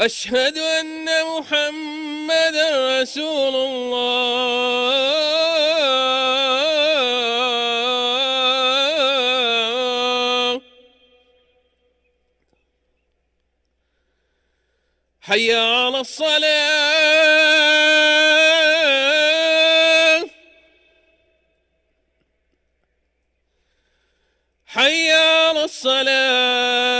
أشهد أن محمدا رسول الله حي على الصلاة حي على الصلاه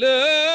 لا